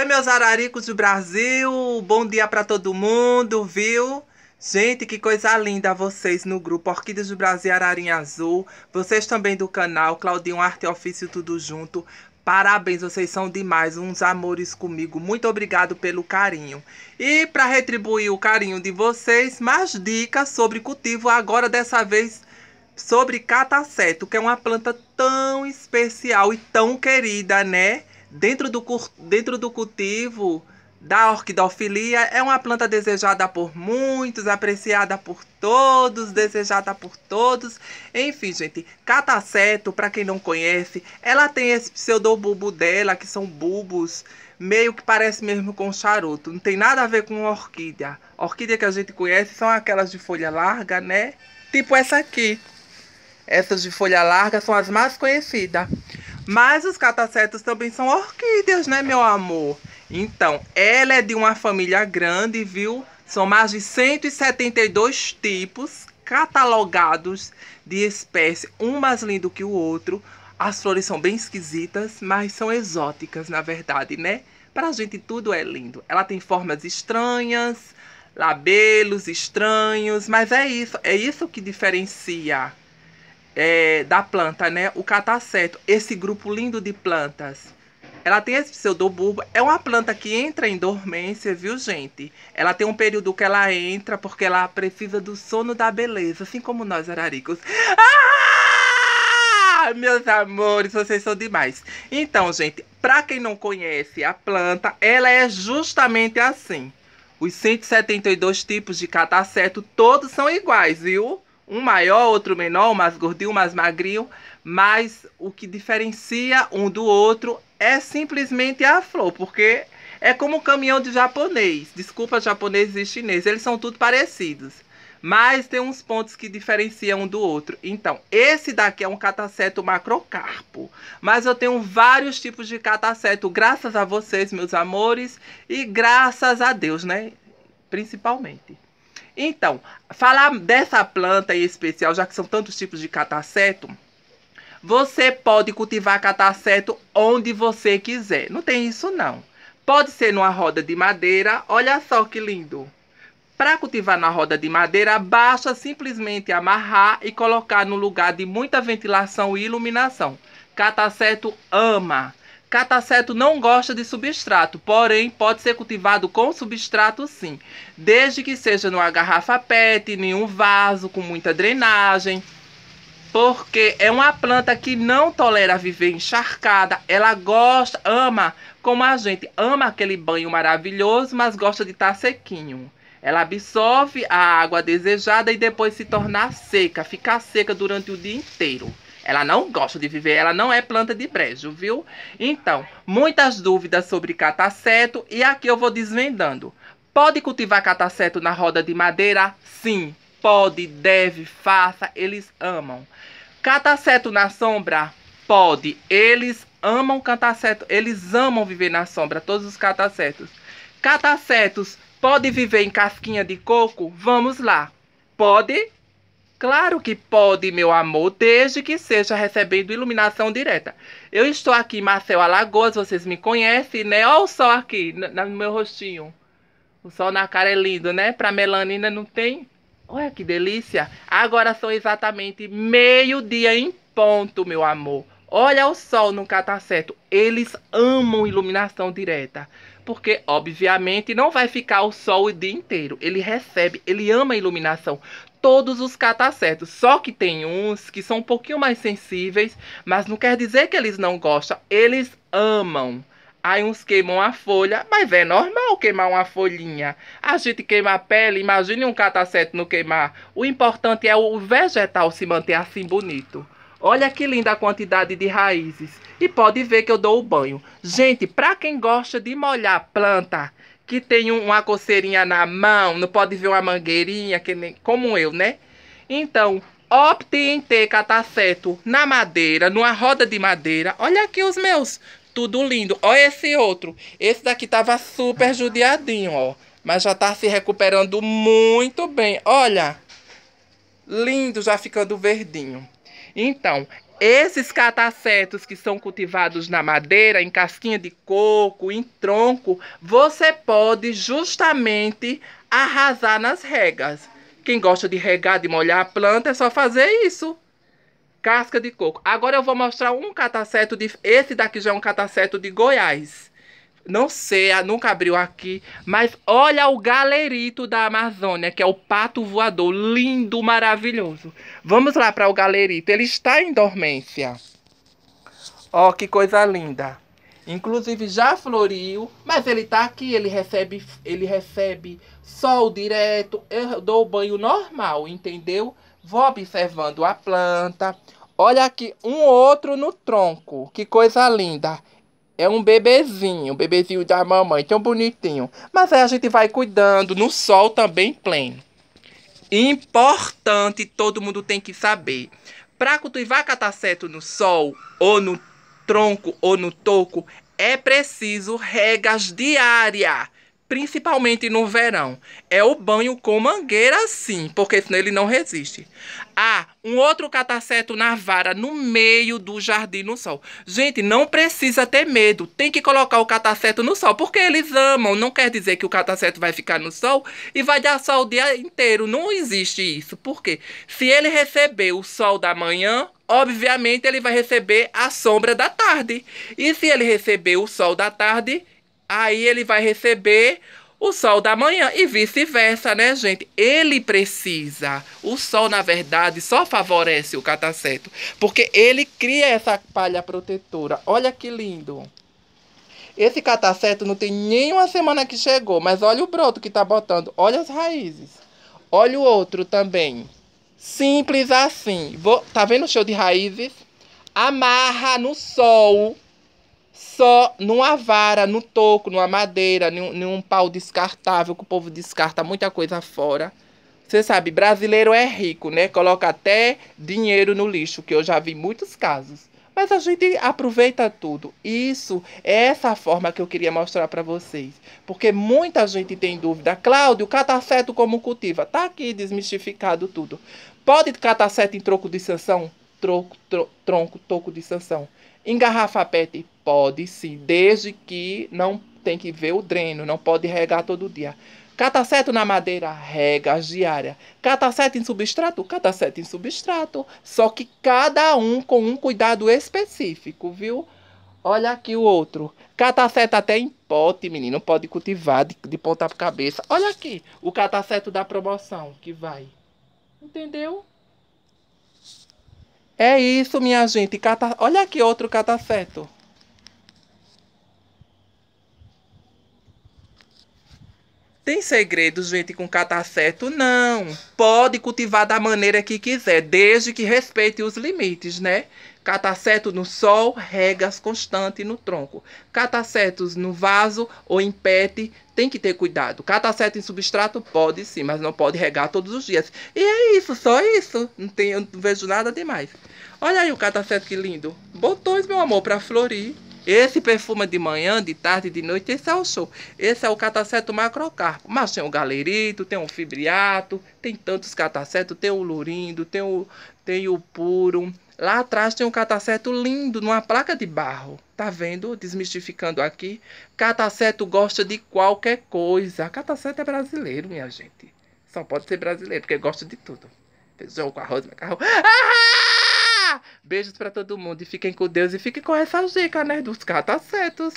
Oi, meus araricos do Brasil. Bom dia para todo mundo, viu? Gente, que coisa linda vocês no grupo Orquídeas do Brasil Ararinha Azul. Vocês também do canal Claudinho Arte e Ofício Tudo Junto. Parabéns, vocês são demais, uns amores comigo. Muito obrigado pelo carinho. E para retribuir o carinho de vocês, mais dicas sobre cultivo, agora dessa vez sobre cataceto, que é uma planta tão especial e tão querida, né? Dentro do, dentro do cultivo da orquidofilia, é uma planta desejada por muitos, apreciada por todos, desejada por todos. Enfim, gente, cataceto, para quem não conhece, ela tem esse pseudobulbo dela, que são bulbos meio que parece mesmo com charuto. Não tem nada a ver com orquídea. Orquídea que a gente conhece são aquelas de folha larga, né? Tipo essa aqui. Essas de folha larga são as mais conhecidas. Mas os catacetos também são orquídeas, né, meu amor? Então, ela é de uma família grande, viu? São mais de 172 tipos catalogados de espécie, um mais lindo que o outro. As flores são bem esquisitas, mas são exóticas, na verdade, né? Pra gente tudo é lindo. Ela tem formas estranhas, labelos estranhos, mas é isso, é isso que diferencia é, da planta, né? O cataceto, tá esse grupo lindo de plantas. Ela tem esse pseudobulbo. É uma planta que entra em dormência, viu, gente? Ela tem um período que ela entra porque ela precisa do sono da beleza, assim como nós, araricos. Ah! Meus amores, vocês são demais. Então, gente, para quem não conhece a planta, ela é justamente assim. Os 172 tipos de cataceto, tá todos são iguais, viu? um maior, outro menor, um mais gordinho, mais magrinho, mas o que diferencia um do outro é simplesmente a flor, porque é como um caminhão de japonês. Desculpa, japonês e chinês, eles são tudo parecidos. Mas tem uns pontos que diferenciam um do outro. Então, esse daqui é um cataceto macrocarpo. Mas eu tenho vários tipos de cataceto, graças a vocês, meus amores, e graças a Deus, né? Principalmente. Então, falar dessa planta em especial, já que são tantos tipos de cataceto, você pode cultivar cataceto onde você quiser. Não tem isso não. Pode ser numa roda de madeira. Olha só que lindo. Para cultivar na roda de madeira, basta simplesmente amarrar e colocar no lugar de muita ventilação e iluminação. Cataceto ama Cataceto não gosta de substrato, porém pode ser cultivado com substrato sim, desde que seja numa garrafa PET, em um vaso com muita drenagem, porque é uma planta que não tolera viver encharcada, ela gosta, ama, como a gente ama aquele banho maravilhoso, mas gosta de estar tá sequinho. Ela absorve a água desejada e depois se torna seca, fica seca durante o dia inteiro. Ela não gosta de viver, ela não é planta de brejo, viu? Então, muitas dúvidas sobre cataceto e aqui eu vou desvendando. Pode cultivar cataceto na roda de madeira? Sim, pode, deve, faça, eles amam. Cataceto na sombra? Pode, eles amam cataceto, eles amam viver na sombra, todos os catacetos. Catacetos pode viver em casquinha de coco? Vamos lá. Pode? Claro que pode, meu amor, desde que seja recebendo iluminação direta. Eu estou aqui em Marcel Alagoas, vocês me conhecem, né? Olha o sol aqui no meu rostinho. O sol na cara é lindo, né? Para melanina não tem. Olha que delícia. Agora são exatamente meio-dia em ponto, meu amor. Olha o sol no tá certo. Eles amam iluminação direta. Porque, obviamente, não vai ficar o sol o dia inteiro. Ele recebe, ele ama a iluminação todos os catacetos. Só que tem uns que são um pouquinho mais sensíveis, mas não quer dizer que eles não gostam, eles amam. Aí uns queimam a folha, mas é normal queimar uma folhinha. A gente queima a pele, imagine um cataceto não queimar. O importante é o vegetal se manter assim bonito. Olha que linda a quantidade de raízes. E pode ver que eu dou o banho. Gente, para quem gosta de molhar planta, que tem uma coceirinha na mão, não pode ver uma mangueirinha, que nem, como eu, né? Então, opte em ter cataceto tá na madeira, numa roda de madeira. Olha aqui os meus, tudo lindo. Olha esse outro. Esse daqui tava super judiadinho, ó. Mas já tá se recuperando muito bem. Olha, lindo já ficando verdinho. Então, esses catacetos que são cultivados na madeira, em casquinha de coco, em tronco, você pode justamente arrasar nas regas. Quem gosta de regar, de molhar a planta, é só fazer isso. Casca de coco. Agora eu vou mostrar um cataceto, de... esse daqui já é um cataceto de Goiás. Não sei, nunca abriu aqui. Mas olha o galerito da Amazônia, que é o pato voador. Lindo, maravilhoso. Vamos lá para o galerito. Ele está em dormência. Ó, que coisa linda. Inclusive já floriu, mas ele tá aqui, ele recebe, ele recebe sol direto. Eu dou banho normal, entendeu? Vou observando a planta. Olha aqui, um outro no tronco. Que coisa linda. É um bebezinho, um bebezinho da mamãe, tão bonitinho. Mas aí a gente vai cuidando, no sol também pleno. Importante, todo mundo tem que saber. Para cultivar tá cataceto no sol, ou no tronco, ou no toco, é preciso regas diárias principalmente no verão, é o banho com mangueira sim, porque senão ele não resiste. Ah, um outro cataceto na vara, no meio do jardim, no sol. Gente, não precisa ter medo, tem que colocar o cataceto no sol, porque eles amam. Não quer dizer que o cataceto vai ficar no sol e vai dar sol o dia inteiro, não existe isso. Por quê? Se ele receber o sol da manhã, obviamente ele vai receber a sombra da tarde. E se ele receber o sol da tarde, aí ele vai receber o sol da manhã e vice-versa, né, gente? Ele precisa. O sol, na verdade, só favorece o cataceto, tá porque ele cria essa palha protetora. Olha que lindo. Esse cataceto tá não tem nenhuma semana que chegou, mas olha o broto que tá botando, olha as raízes. Olha o outro também. Simples assim. Vou, tá vendo o show de raízes? Amarra no sol só numa vara, no toco, numa madeira, num, num pau descartável, que o povo descarta muita coisa fora. Você sabe, brasileiro é rico, né? Coloca até dinheiro no lixo, que eu já vi muitos casos. Mas a gente aproveita tudo. Isso é essa forma que eu queria mostrar para vocês. Porque muita gente tem dúvida. Cláudio, cataceto como cultiva? Tá aqui desmistificado tudo. Pode cataceto em troco de sanção? Troco, tro, tronco, toco de sanção. Engarrafa pet? Pode sim, desde que não tem que ver o dreno, não pode regar todo dia. Catacete na madeira, rega diária. Catacete em substrato, catacete em substrato. Só que cada um com um cuidado específico, viu? Olha aqui o outro. Catacete até em pote, menino. Pode cultivar de, de ponta cabeça. Olha aqui o catacete da promoção que vai. Entendeu? É isso, minha gente. Cata... Olha aqui outro cataceto. Tem segredo, gente, com cataceto? Tá não. Pode cultivar da maneira que quiser, desde que respeite os limites, né? Cataceto tá no sol, regas constante no tronco. Catacetos tá no vaso ou em pet, tem que ter cuidado. Cataceto em substrato pode sim, mas não pode regar todos os dias. E é isso, só isso. Não, tem, não vejo nada demais. Olha aí o cataceto que lindo. Botões, meu amor, para florir. Esse perfuma de manhã, de tarde, de noite, esse é o show. Esse é o cataceto macrocarpo. Mas tem o galerito, tem o fibriato, tem tantos catacetos, tem o lurindo, tem o, tem o puro. Lá atrás tem um cataceto lindo, numa placa de barro. Tá vendo? Desmistificando aqui. Cataceto gosta de qualquer coisa. Cataceto é brasileiro, minha gente. Só pode ser brasileiro, porque gosta de tudo. Feijão com arroz, macarrão. Ah! Beijos para todo mundo e fiquem com Deus e fiquem com essa dica, né? Dos catacetos.